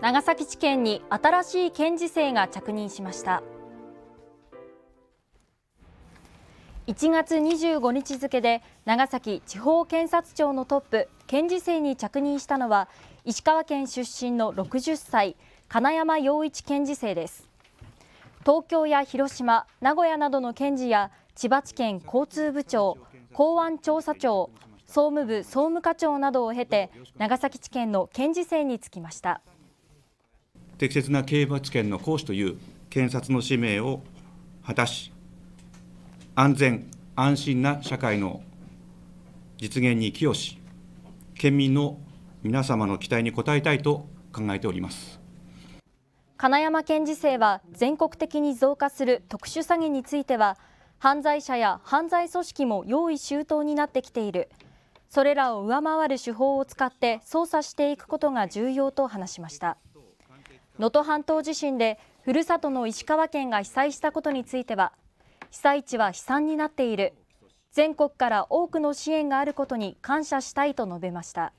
長崎地検に新しい検事制が着任しました1月25日付で長崎地方検察庁のトップ検事制に着任したのは石川県出身の60歳金山陽一検事正です東京や広島名古屋などの検事や千葉地検交通部長公安調査庁総務部総務課長などを経て長崎地検の検事正につきました。適切な刑罰権の行使という検察の使命を果たし、安全・安心な社会の実現に寄与し、県民の皆様の期待に応えたいと考えております。金山県事政は全国的に増加する特殊詐欺については犯罪者や犯罪組織も用意周到になってきているそれらを上回る手法を使って捜査していくことが重要と話しました。能登半島地震でふるさとの石川県が被災したことについては被災地は悲惨になっている全国から多くの支援があることに感謝したいと述べました。